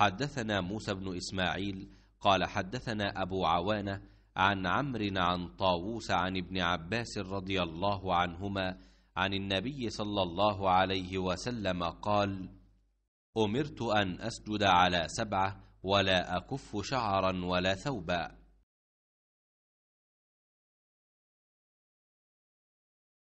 حدثنا موسى بن إسماعيل قال حدثنا أبو عوانة عن عمرو عن طاووس عن ابن عباس رضي الله عنهما عن النبي صلى الله عليه وسلم قال أمرت أن أسجد على سبعة ولا أكف شعرا ولا ثوبا